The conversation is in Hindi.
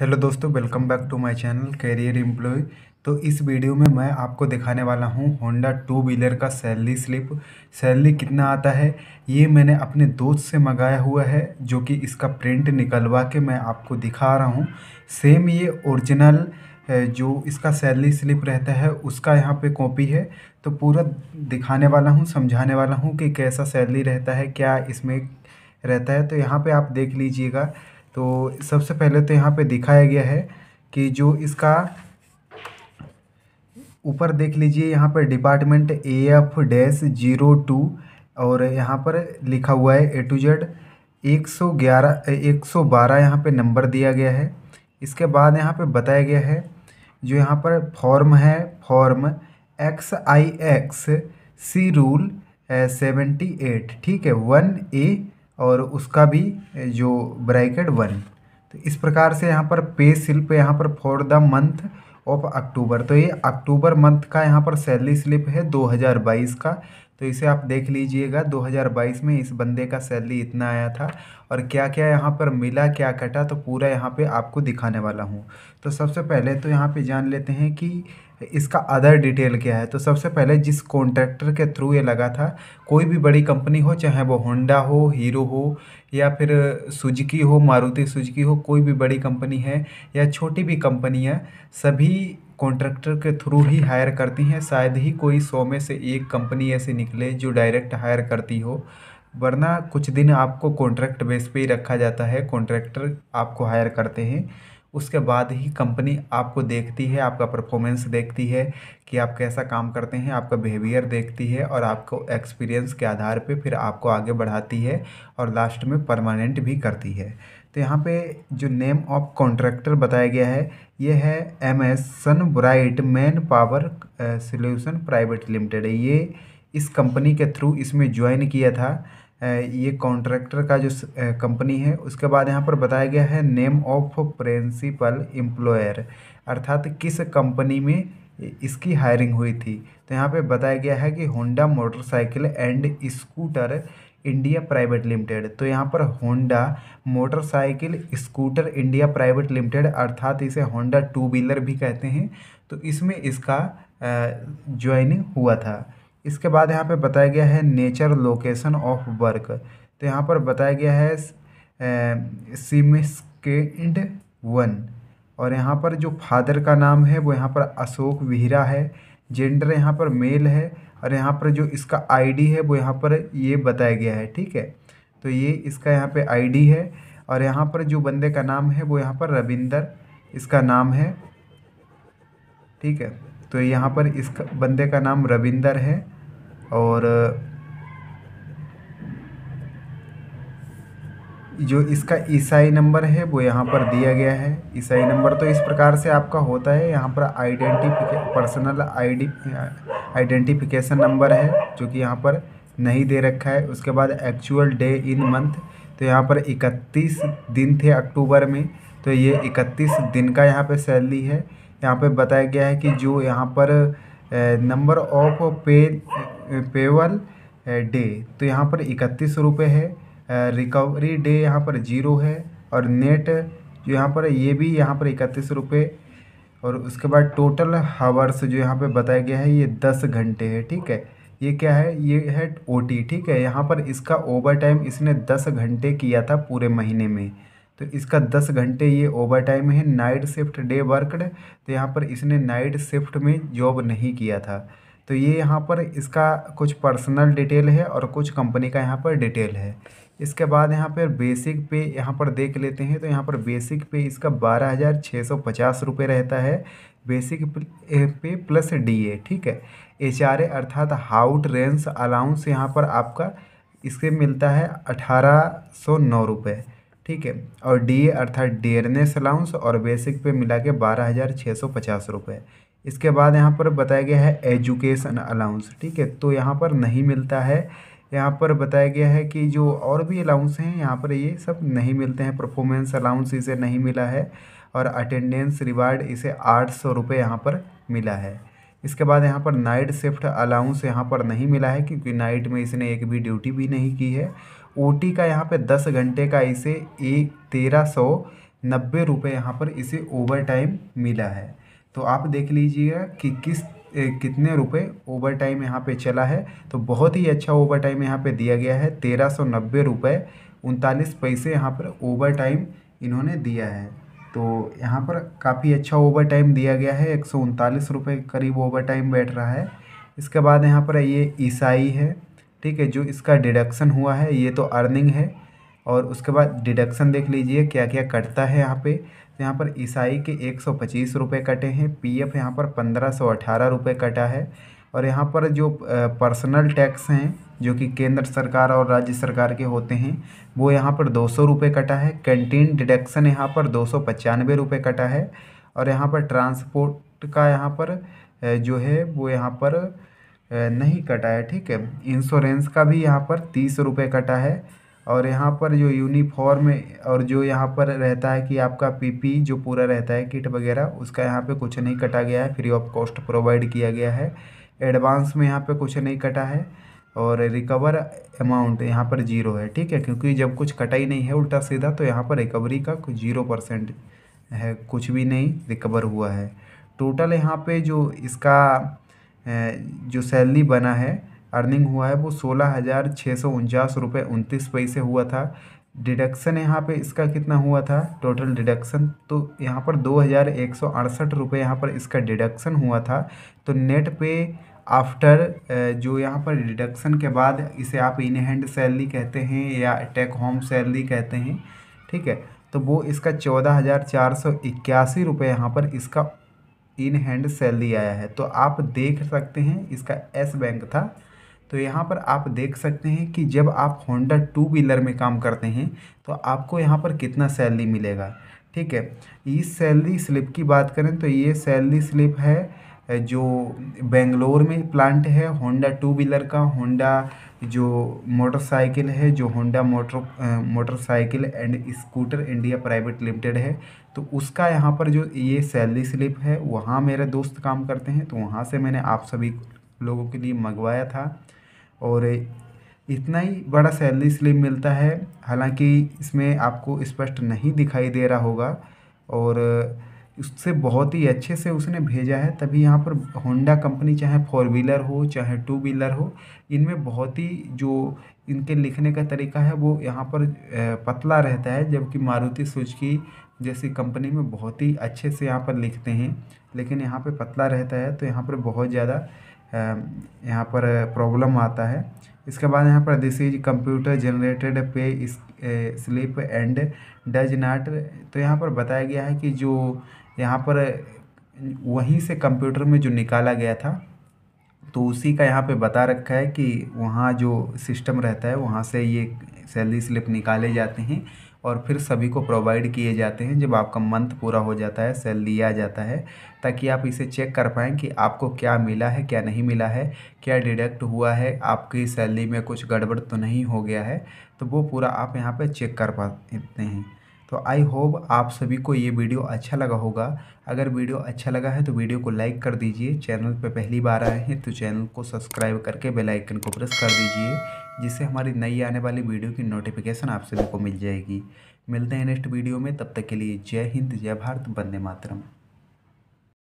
हेलो दोस्तों welcome back to my channel career employ तो इस वीडियो में मैं आपको दिखाने वाला हूँ होंडा टू व्हीलर का सैलरी स्लिप सैलरी कितना आता है ये मैंने अपने दोस्त से मंगाया हुआ है जो कि इसका प्रिंट निकलवा के मैं आपको दिखा रहा हूँ सेम ये ओरिजिनल जो इसका सैलरी स्लिप रहता है उसका यहाँ पे कॉपी है तो पूरा दिखाने वाला हूँ समझाने वाला हूँ कि कैसा सैलरी रहता है क्या इसमें रहता है तो यहाँ पर आप देख लीजिएगा तो सबसे पहले तो यहाँ पे दिखाया गया है कि जो इसका ऊपर देख लीजिए यहाँ पर department A F dash zero two और यहाँ पर लिखा हुआ है ए टू जेड एक सौ ग्यारह एक सौ बारह यहाँ पर नंबर दिया गया है इसके बाद यहाँ पे बताया गया है जो यहाँ पर फॉर्म है form X I X C rule seventy eight ठीक है वन ए और उसका भी जो ब्रैकेट वन तो इस प्रकार से यहाँ पर पे स्लिप यहाँ पर for the month of October तो ये अक्टूबर मंथ का यहाँ पर सैलरी स्लिप है 2022 का तो इसे आप देख लीजिएगा 2022 में इस बंदे का सैलरी इतना आया था और क्या क्या यहाँ पर मिला क्या कटा तो पूरा यहाँ पे आपको दिखाने वाला हूँ तो सबसे पहले तो यहाँ पे जान लेते हैं कि इसका अदर डिटेल क्या है तो सबसे पहले जिस कॉन्ट्रैक्टर के थ्रू ये लगा था कोई भी बड़ी कंपनी हो चाहे वो होंडा हो हीरो हो या फिर सुजुकी हो मारुति सुजुकी हो कोई भी बड़ी कंपनी है या छोटी भी कंपनियाँ सभी कॉन्ट्रैक्टर के थ्रू ही हायर करती हैं शायद ही कोई सौ में से एक कंपनी ऐसी निकले जो डायरेक्ट हायर करती हो वरना कुछ दिन आपको कॉन्ट्रैक्ट बेस पे ही रखा जाता है कॉन्ट्रैक्टर आपको हायर करते हैं उसके बाद ही कंपनी आपको देखती है आपका परफॉर्मेंस देखती है कि आप कैसा काम करते हैं आपका बिहेवियर देखती है और आपको एक्सपीरियंस के आधार पे फिर आपको आगे बढ़ाती है और लास्ट में परमानेंट भी करती है तो यहाँ पे जो नेम ऑफ कॉन्ट्रैक्टर बताया गया है ये है M S Sun Bright man power solution private limited ये इस कंपनी के थ्रू इसमें ज्वाइन किया था ये कॉन्ट्रैक्टर का जो कंपनी है उसके बाद यहाँ पर बताया गया है नेम ऑफ प्रिंसिपल एम्प्लॉयर अर्थात किस कंपनी में इसकी हायरिंग हुई थी तो यहाँ पे बताया गया है कि Honda motorcycle and scooter India private limited तो यहाँ पर Honda motorcycle scooter India private limited अर्थात इसे होंडा टू व्हीलर भी कहते हैं तो इसमें इसका ज्वाइनिंग हुआ था इसके बाद यहाँ पे बताया गया है नेचर लोकेशन ऑफ वर्क तो यहाँ पर बताया गया है इंड वन और यहाँ पर जो फादर का नाम है वो यहाँ पर अशोक विहरा है जेंडर यहाँ पर मेल है और यहाँ पर जो इसका आईडी है वो यहाँ पर ये बताया गया है ठीक है तो ये इसका यहाँ पे आईडी है और यहाँ पर जो बंदे का नाम है वो यहाँ पर रविंदर इसका नाम है ठीक है तो यहाँ पर इसका बंदे का नाम रविंदर है और जो इसका ईसाई नंबर है वो यहाँ पर दिया गया है ईसाई नंबर तो इस प्रकार से आपका होता है यहाँ पर identification personal ID identification number है जो कि यहाँ पर नहीं दे रखा है उसके बाद एक्चुअल डे इन मंथ तो यहाँ पर 31 दिन थे अक्टूबर में तो ये 31 दिन का यहाँ पे सैलरी है यहाँ पे बताया गया है कि जो यहाँ पर नंबर ऑफ पे पेवल डे तो यहाँ पर इकतीस रुपये है रिकवरी डे यहाँ पर जीरो है और नेट जो यहाँ पर ये भी यहाँ पर इकतीस रुपये और उसके बाद टोटल हावर्स जो यहाँ पे बताया गया है ये दस घंटे है ठीक है ये क्या है ये है ओ ठीक है यहाँ पर इसका ओवर टाइम इसने दस घंटे किया था पूरे महीने में तो इसका दस घंटे ये ओवर टाइम है नाइट शिफ्ट डे वर्कड तो यहाँ पर इसने नाइट शिफ्ट में जॉब नहीं किया था तो ये यहाँ पर इसका कुछ पर्सनल डिटेल है और कुछ कंपनी का यहाँ पर डिटेल है इसके बाद यहाँ पर बेसिक पे यहाँ पर देख लेते हैं तो यहाँ पर बेसिक पे इसका बारह हज़ार छः सौ पचास रुपये रहता है बेसिक पे प्लस डी ए ठीक है एच आर ए अर्थात हाउट रेंस अलाउंस यहाँ पर आपका इसके मिलता है अठारह सौ नौ रुपये ठीक है और डी ए अर्थात डेयरनेस अलाउंस और बेसिक पे मिला के बारह हज़ार छः सौ पचास रुपये इसके बाद यहाँ पर बताया गया है एजुकेशन अलाउंस ठीक है तो यहाँ पर नहीं मिलता है यहाँ पर बताया गया है कि जो और भी अलाउंस हैं यहाँ पर ये सब नहीं मिलते हैं परफॉर्मेंस अलाउंस इसे नहीं मिला है और अटेंडेंस रिवार्ड इसे आठ सौ रुपये यहाँ पर मिला है इसके बाद यहाँ पर नाइट शिफ्ट अलाउंस यहाँ पर नहीं मिला है क्योंकि नाइट में इसने एक भी ड्यूटी भी नहीं की है ओ का यहाँ पर दस घंटे का इसे एक तेरह सौ नब्बे रुपये यहाँ पर इसे ओवर टाइम मिला है तो आप देख लीजिएगा कि किस कितने रुपए ओवर टाइम यहाँ पर चला है तो बहुत ही अच्छा ओवर टाइम यहाँ पर दिया गया है तेरह सौ नब्बे रुपये उनतालीस पैसे यहाँ पर ओवर टाइम इन्होंने दिया है तो यहाँ पर काफ़ी अच्छा ओवर टाइम दिया गया है एक सौ उनतालीस रुपये करीब ओवर टाइम बैठ रहा है इसके बाद यहाँ पर ये ईसाई है ठीक है जो इसका डिडक्शन हुआ है ये तो अर्निंग है और उसके बाद डिडक्शन देख लीजिए क्या क्या कटता है यहाँ पे तो यहाँ पर ईसाई के एक सौ पच्चीस रुपये कटे हैं पीएफ यहाँ पर पंद्रह सौ अठारह रुपये कटा है और यहाँ पर जो पर्सनल टैक्स हैं जो कि केंद्र सरकार और राज्य सरकार के होते हैं वो यहाँ पर दो सौ रुपये कटा है कैंटीन डिडक्शन यहाँ पर दो सौ पचानवे रुपये कटा है और यहाँ पर ट्रांसपोर्ट का यहाँ पर जो है वो यहाँ पर नहीं कटा है ठीक है इंश्योरेंस का भी यहाँ पर तीस रुपये कटा है और यहाँ पर जो यूनिफॉर्म और जो यहाँ पर रहता है कि आपका पीपी जो पूरा रहता है किट वगैरह उसका यहाँ पे कुछ नहीं कटा गया है फ्री ऑफ कॉस्ट प्रोवाइड किया गया है एडवांस में यहाँ पे कुछ नहीं कटा है और रिकवर अमाउंट यहाँ पर जीरो है ठीक है क्योंकि जब कुछ कटा ही नहीं है उल्टा सीधा तो यहाँ पर रिकवरी का जीरो परसेंट है कुछ भी नहीं रिकवर हुआ है टोटल यहाँ पर जो इसका जो सैलरी बना है अर्निंग हुआ है वो सोलह हज़ार छः सौ उनचास रुपये उनतीस पैसे हुआ था डिडक्शन यहाँ पे इसका कितना हुआ था टोटल डिडक्शन तो यहाँ पर दो हज़ार एक सौ अड़सठ रुपये यहाँ पर इसका डिडक्शन हुआ था तो नेट पे आफ्टर जो यहाँ पर डिडक्शन के बाद इसे आप इन हैंड सैलरी कहते हैं या टेक होम सैलरी कहते हैं ठीक है तो वो इसका चौदह हज़ार चार सौ इक्यासी रुपये यहाँ पर इसका इन हैंड सैलरी आया है तो आप देख सकते हैं इसका एस बैंक था तो यहाँ पर आप देख सकते हैं कि जब आप होंडा टू व्हीलर में काम करते हैं तो आपको यहाँ पर कितना सैलरी मिलेगा ठीक है इस सैलरी स्लिप की बात करें तो ये सैलरी स्लिप है जो बेंगलोर में प्लांट है होंडा टू व्हीलर का होंडा जो मोटरसाइकिल है जो Honda motor motorcycle and scooter India private limited है तो उसका यहाँ पर जो ये सैलरी स्लिप है वहाँ मेरे दोस्त काम करते हैं तो वहाँ से मैंने आप सभी लोगों के लिए मंगवाया था और इतना ही बड़ा सैलरी स्लिप मिलता है हालांकि इसमें आपको स्पष्ट नहीं दिखाई दे रहा होगा और उससे बहुत ही अच्छे से उसने भेजा है तभी यहाँ पर होंडा कंपनी चाहे फोर व्हीलर हो चाहे टू व्हीलर हो इनमें बहुत ही जो इनके लिखने का तरीका है वो यहाँ पर पतला रहता है जबकि मारुति सुजुकी जैसी कंपनी में बहुत ही अच्छे से यहाँ पर लिखते हैं लेकिन यहाँ पर पतला रहता है तो यहाँ पर बहुत ज़्यादा यहाँ पर प्रॉब्लम आता है इसके बाद यहाँ पर this is computer generated pay slip and does not तो यहाँ पर बताया गया है कि जो यहाँ पर वहीं से कंप्यूटर में जो निकाला गया था तो उसी का यहाँ पे बता रखा है कि वहाँ जो सिस्टम रहता है वहाँ से ये सैलरी स्लिप निकाले जाते हैं और फिर सभी को प्रोवाइड किए जाते हैं जब आपका मंथ पूरा हो जाता है सेल दिया जाता है ताकि आप इसे चेक कर पाएँ कि आपको क्या मिला है क्या नहीं मिला है क्या डिडक्ट हुआ है आपकी सैलरी में कुछ गड़बड़ तो नहीं हो गया है तो वो पूरा आप यहाँ पर चेक कर पाते हैं तो आई होप आप सभी को ये वीडियो अच्छा लगा होगा अगर वीडियो अच्छा लगा है तो वीडियो को लाइक कर दीजिए चैनल पर पहली बार आए हैं तो चैनल को सब्सक्राइब करके बेल आइकन को प्रेस कर दीजिए जिससे हमारी नई आने वाली वीडियो की नोटिफिकेशन आप सभी को मिल जाएगी मिलते हैं नेक्स्ट वीडियो में तब तक के लिए जय हिंद जय भारत वंदे मातरम